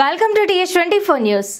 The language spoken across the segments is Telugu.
welcome to TS twenty four news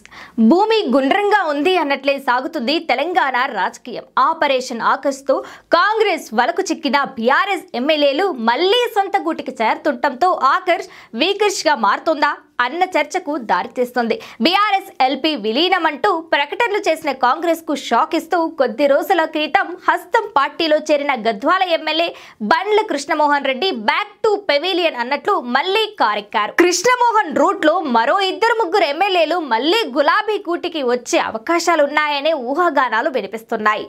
భూమి గుండ్రంగా ఉంది అన్నట్లే సాగుతుంది తెలంగాణ రాజకీయం ఆపరేషన్ ఆకర్ష్తో కాంగ్రెస్ వలకు చిక్కిన బీఆర్ఎస్ ఎమ్మెల్యేలు మళ్లీ సొంత గూటికి చేరుతుండటంతో ఆకర్ష్ వీకర్ష్గా మారుతుందా అన్న చర్చకు దారితీస్తుంది బీఆర్ఎస్ ఎల్పీ విలీనం అంటూ ప్రకటనలు చేసిన కాంగ్రెస్ కు షాక్ ఇస్తూ కొద్ది రోజుల క్రితం హస్తం పార్టీలో చేరిన Gadwal MLA Bandla Krishnamohan Reddy back to pavilion అన్నట్లు మళ్లీ కారెక్కారు కృష్ణమోహన్ రూట్ లో మరో ఇద్దరు ముగ్గురు ఎమ్మెల్యేలు మళ్లీ గులాబీ కూటికి వచ్చే అవకాశాలు ఉన్నాయనే ఊహాగానాలు వినిపిస్తున్నాయి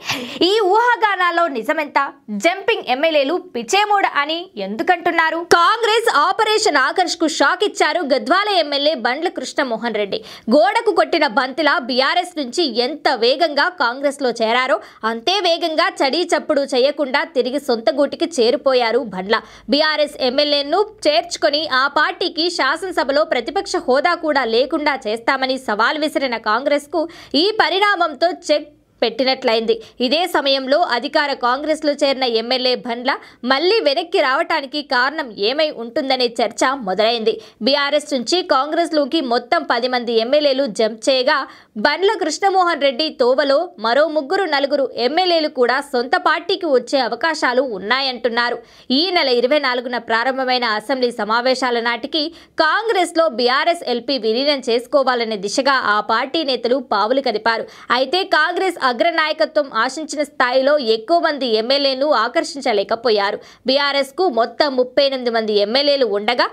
ఈ ఊహాగానాల్లో నిజమెంత జంపింగ్ ఎమ్మెల్యేలు పిచేమోడ అని ఎందుకంటున్నారు కాంగ్రెస్ ఆపరేషన్ ఆకర్ష్ కు షాక్ ఇచ్చారు గద్వాల ఎమ్మెల్యే బండ్ల కృష్ణమోహన్ రెడ్డి గోడకు కొట్టిన బంతిలా బీఆర్ఎస్ నుంచి ఎంత వేగంగా కాంగ్రెస్లో చేరారో అంతే వేగంగా చడీ చప్పుడు చేయకుండా తిరిగి సొంత గూటికి చేరిపోయారు బండ్ల బీఆర్ఎస్ ఎమ్మెల్యేను చేర్చుకొని ఆ పార్టీకి శాసనసభలో ప్రతిపక్ష హోదా కూడా లేకుండా చేస్తామని సవాల్ విసిరిన కాంగ్రెస్కు ఈ పరిణామంతో చెక్ పెట్టినట్లయింది ఇదే సమయంలో అధికార కాంగ్రెస్లో చేరిన ఎమ్మెల్యే బండ్ల మళ్లీ వెనక్కి రావటానికి కారణం ఏమై ఉంటుందనే చర్చ మొదలైంది బీఆర్ఎస్ నుంచి కాంగ్రెస్లోకి మొత్తం పది మంది ఎమ్మెల్యేలు జంప్ చేయగా బండ్ల కృష్ణమోహన్ రెడ్డి తోవలో మరో ముగ్గురు నలుగురు ఎమ్మెల్యేలు కూడా సొంత పార్టీకి వచ్చే అవకాశాలు ఉన్నాయంటున్నారు ఈ నెల ఇరవై నాలుగున ప్రారంభమైన అసెంబ్లీ సమావేశాల నాటికి కాంగ్రెస్లో బీఆర్ఎస్ ఎల్పీ విలీనం చేసుకోవాలనే దిశగా ఆ పార్టీ నేతలు పావులు కదిపారు అయితే కాంగ్రెస్ అగ్రనాయకత్వం ఆశించిన స్థాయిలో ఎక్కువ మంది ఎమ్మెల్యేను ఆకర్షించలేకపోయారు బీఆర్ఎస్కు మొత్తం ముప్పై ఎనిమిది మంది ఎమ్మెల్యేలు ఉండగా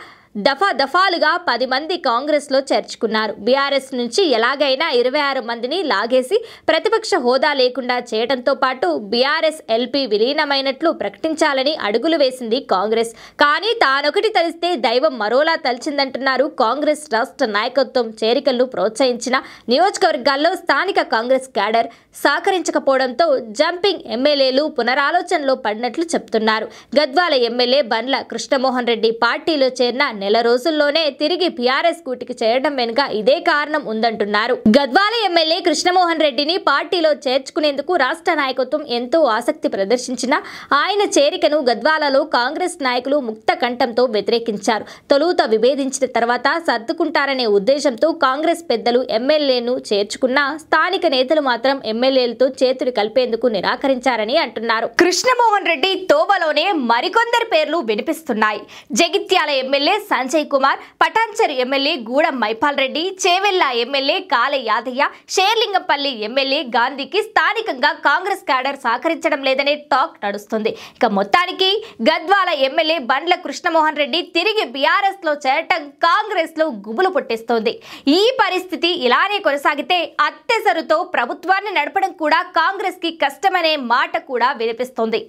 దఫా దఫాలుగా పది మంది కాంగ్రెస్లో చేర్చుకున్నారు బీఆర్ఎస్ నుంచి ఎలాగైనా ఇరవై ఆరు మందిని లాగేసి ప్రతిపక్ష హోదా లేకుండా చేయడంతో పాటు బీఆర్ఎస్ ఎల్పీ విలీనమైనట్లు ప్రకటించాలని అడుగులు వేసింది కాంగ్రెస్ కానీ తానొకటి తలిస్తే దైవం మరోలా తలిచిందంటున్నారు కాంగ్రెస్ రాష్ట్ర నాయకత్వం చేరికలను ప్రోత్సహించిన నియోజకవర్గాల్లో స్థానిక కాంగ్రెస్ క్యాడర్ సహకరించకపోవడంతో జంపింగ్ ఎమ్మెల్యేలు పునరాలోచనలో పడినట్లు చెప్తున్నారు గద్వాల ఎమ్మెల్యే బండ్ల కృష్ణమోహన్ రెడ్డి పార్టీలో చేరిన నెల రోజుల్లోనే తిరిగి పిఆర్ఎస్ కూటికి చేరడం వెనుక ఇదే కారణం ఉందంటున్నారు గద్వాల ఎమ్మెల్యే కృష్ణమోహన్ రెడ్డిని పార్టీలో చేర్చుకునేందుకు రాష్ట్ర నాయకత్వం ఎంతో ఆసక్తి ప్రదర్శించిన ఆయన చేరికను గద్వాలలో కాంగ్రెస్ నాయకులు ముక్త కంఠంతో వ్యతిరేకించారు తొలుత విభేదించిన తర్వాత సర్దుకుంటారనే ఉద్దేశంతో కాంగ్రెస్ పెద్దలు ఎమ్మెల్యేను చేర్చుకున్న స్థానిక నేతలు మాత్రం ఎమ్మెల్యేలతో చేతులు కలిపేందుకు నిరాకరించారని అంటున్నారు కృష్ణమోహన్ రెడ్డి తోబలోనే మరికొందరి పేర్లు వినిపిస్తున్నాయి Jagtial MLA Sanjay Kumar Patancheru MLA Gudem Mahipal Reddy Chevella MLA Kale Yadaiah Serilingampally MLA గాంధీకి స్థానికంగా కాంగ్రెస్ క్యాడర్ సహకరించడం లేదనే టాక్ నడుస్తుంది ఇక మొత్తానికి గద్వాల ఎమ్మెల్యే బండ్ల కృష్ణమోహన్ రెడ్డి తిరిగి బీఆర్ఎస్ లో చేరటం కాంగ్రెస్ లో గుబులు పుట్టిస్తోంది ఈ పరిస్థితి ఇలానే కొనసాగితే అత్తెసరుతో ప్రభుత్వాన్ని నడపడం కూడా కాంగ్రెస్ కి కష్టమనే మాట కూడా వినిపిస్తోంది